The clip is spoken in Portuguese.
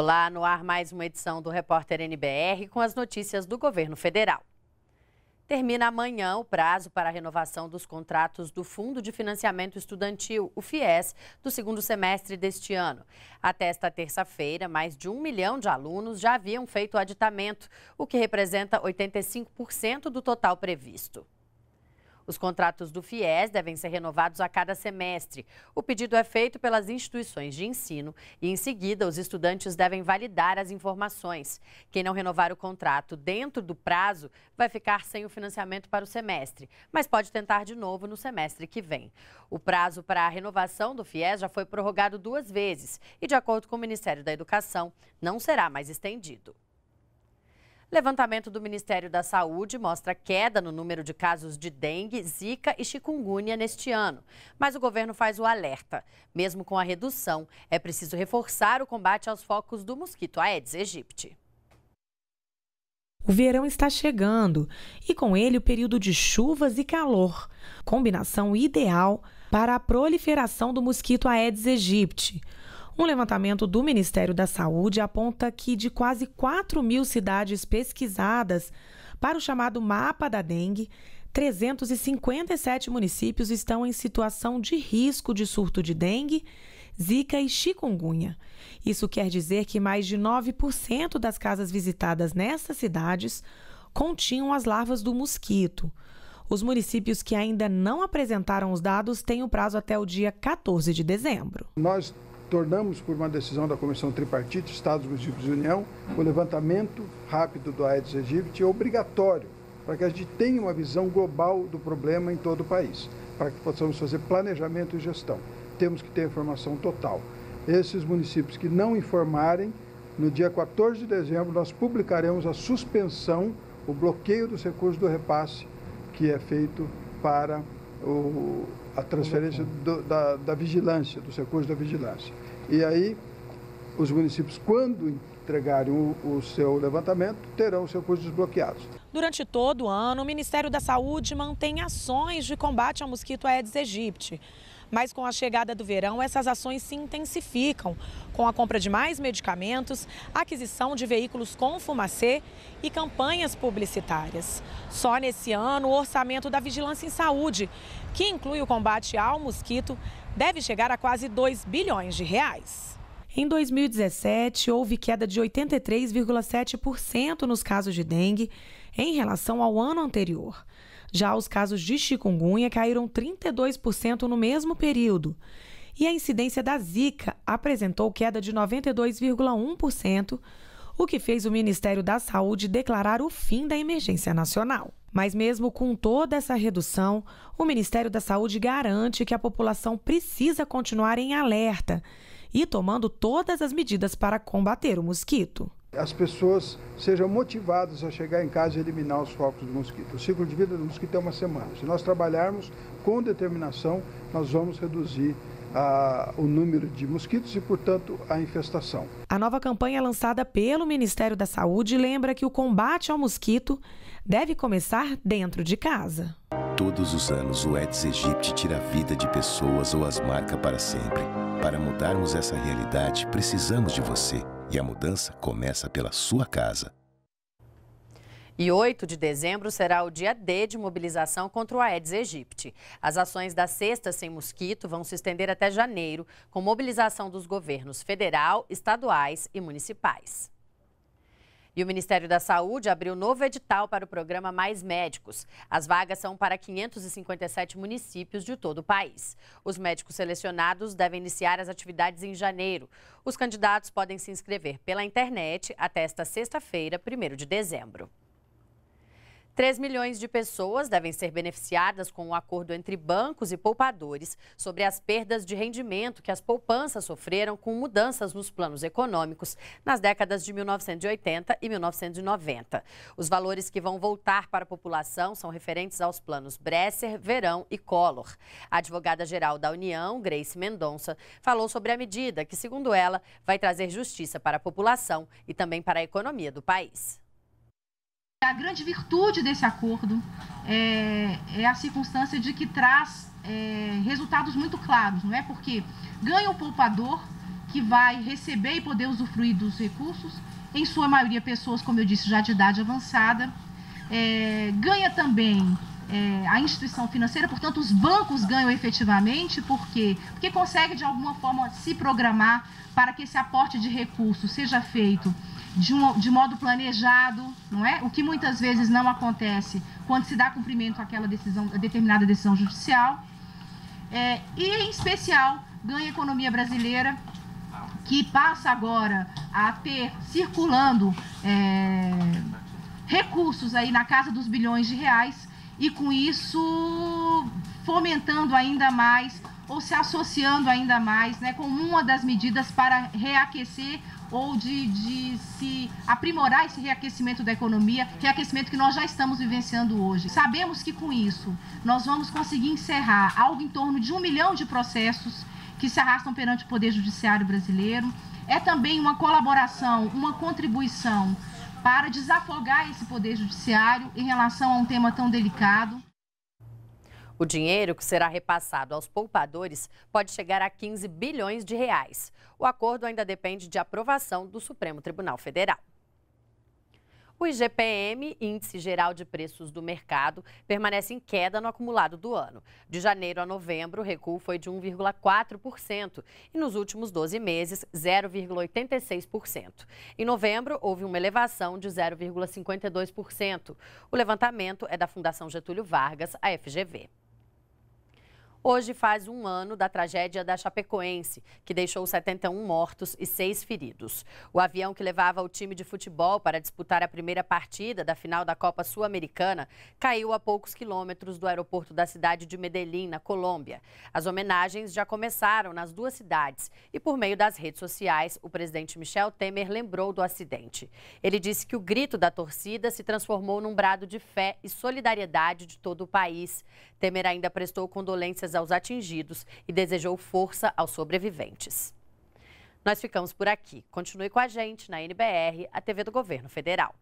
Olá, no ar mais uma edição do Repórter NBR com as notícias do governo federal. Termina amanhã o prazo para a renovação dos contratos do Fundo de Financiamento Estudantil, o FIES, do segundo semestre deste ano. Até esta terça-feira, mais de um milhão de alunos já haviam feito o aditamento, o que representa 85% do total previsto. Os contratos do FIES devem ser renovados a cada semestre. O pedido é feito pelas instituições de ensino e, em seguida, os estudantes devem validar as informações. Quem não renovar o contrato dentro do prazo vai ficar sem o financiamento para o semestre, mas pode tentar de novo no semestre que vem. O prazo para a renovação do FIES já foi prorrogado duas vezes e, de acordo com o Ministério da Educação, não será mais estendido. Levantamento do Ministério da Saúde mostra queda no número de casos de dengue, zika e chikungunya neste ano. Mas o governo faz o alerta. Mesmo com a redução, é preciso reforçar o combate aos focos do mosquito Aedes aegypti. O verão está chegando e com ele o período de chuvas e calor, combinação ideal para a proliferação do mosquito Aedes aegypti, um levantamento do Ministério da Saúde aponta que de quase 4 mil cidades pesquisadas para o chamado mapa da dengue, 357 municípios estão em situação de risco de surto de dengue, zika e chikungunya. Isso quer dizer que mais de 9% das casas visitadas nessas cidades continham as larvas do mosquito. Os municípios que ainda não apresentaram os dados têm o prazo até o dia 14 de dezembro. Nós tornamos, por uma decisão da Comissão Tripartite, Estados, Municípios e União, o levantamento rápido do Aedes aegypti obrigatório, para que a gente tenha uma visão global do problema em todo o país, para que possamos fazer planejamento e gestão. Temos que ter informação total. Esses municípios que não informarem, no dia 14 de dezembro nós publicaremos a suspensão, o bloqueio dos recursos do repasse que é feito para o, a transferência do, da, da vigilância, dos recursos da vigilância. E aí, os municípios, quando entregarem o, o seu levantamento, terão os recursos desbloqueados. Durante todo o ano, o Ministério da Saúde mantém ações de combate ao mosquito Aedes aegypti. Mas com a chegada do verão, essas ações se intensificam com a compra de mais medicamentos, aquisição de veículos com fumacê e campanhas publicitárias. Só nesse ano, o orçamento da Vigilância em Saúde, que inclui o combate ao mosquito, deve chegar a quase 2 bilhões de reais. Em 2017, houve queda de 83,7% nos casos de dengue em relação ao ano anterior. Já os casos de chikungunya caíram 32% no mesmo período. E a incidência da Zika apresentou queda de 92,1%, o que fez o Ministério da Saúde declarar o fim da emergência nacional. Mas, mesmo com toda essa redução, o Ministério da Saúde garante que a população precisa continuar em alerta e tomando todas as medidas para combater o mosquito as pessoas sejam motivadas a chegar em casa e eliminar os focos do mosquito. O ciclo de vida do mosquito é uma semana. Se nós trabalharmos com determinação, nós vamos reduzir a, ah, o número de mosquitos e, portanto, a infestação. A nova campanha é lançada pelo Ministério da Saúde lembra que o combate ao mosquito deve começar dentro de casa. Todos os anos, o Aedes aegypti tira a vida de pessoas ou as marca para sempre. Para mudarmos essa realidade, precisamos de você. E a mudança começa pela sua casa. E 8 de dezembro será o dia D de mobilização contra o Aedes aegypti. As ações da Sexta Sem Mosquito vão se estender até janeiro, com mobilização dos governos federal, estaduais e municipais. E o Ministério da Saúde abriu novo edital para o programa Mais Médicos. As vagas são para 557 municípios de todo o país. Os médicos selecionados devem iniciar as atividades em janeiro. Os candidatos podem se inscrever pela internet até esta sexta-feira, 1 de dezembro. 3 milhões de pessoas devem ser beneficiadas com o um acordo entre bancos e poupadores sobre as perdas de rendimento que as poupanças sofreram com mudanças nos planos econômicos nas décadas de 1980 e 1990. Os valores que vão voltar para a população são referentes aos planos Bresser, Verão e Collor. A advogada-geral da União, Grace Mendonça, falou sobre a medida que, segundo ela, vai trazer justiça para a população e também para a economia do país. A grande virtude desse acordo é, é a circunstância de que traz é, resultados muito claros, não é? Porque ganha o poupador que vai receber e poder usufruir dos recursos, em sua maioria pessoas, como eu disse, já de idade avançada, é, ganha também é, a instituição financeira, portanto, os bancos ganham efetivamente, por quê? Porque consegue, de alguma forma, se programar para que esse aporte de recursos seja feito de, um, de modo planejado, não é? O que muitas vezes não acontece quando se dá cumprimento àquela decisão, à determinada decisão judicial. É, e, em especial, ganha a economia brasileira, que passa agora a ter circulando é, recursos aí na casa dos bilhões de reais, e com isso fomentando ainda mais ou se associando ainda mais né, como uma das medidas para reaquecer ou de, de se aprimorar esse reaquecimento da economia, reaquecimento que nós já estamos vivenciando hoje. Sabemos que com isso nós vamos conseguir encerrar algo em torno de um milhão de processos que se arrastam perante o Poder Judiciário brasileiro. É também uma colaboração, uma contribuição para desafogar esse poder judiciário em relação a um tema tão delicado. O dinheiro que será repassado aos poupadores pode chegar a 15 bilhões de reais. O acordo ainda depende de aprovação do Supremo Tribunal Federal. O IGPM, Índice Geral de Preços do Mercado, permanece em queda no acumulado do ano. De janeiro a novembro, o recuo foi de 1,4% e nos últimos 12 meses, 0,86%. Em novembro, houve uma elevação de 0,52%. O levantamento é da Fundação Getúlio Vargas, a FGV. Hoje faz um ano da tragédia da Chapecoense, que deixou 71 mortos e 6 feridos. O avião que levava o time de futebol para disputar a primeira partida da final da Copa Sul-Americana caiu a poucos quilômetros do aeroporto da cidade de Medellín, na Colômbia. As homenagens já começaram nas duas cidades e, por meio das redes sociais, o presidente Michel Temer lembrou do acidente. Ele disse que o grito da torcida se transformou num brado de fé e solidariedade de todo o país. Temer ainda prestou condolências condolências aos atingidos e desejou força aos sobreviventes. Nós ficamos por aqui. Continue com a gente na NBR, a TV do Governo Federal.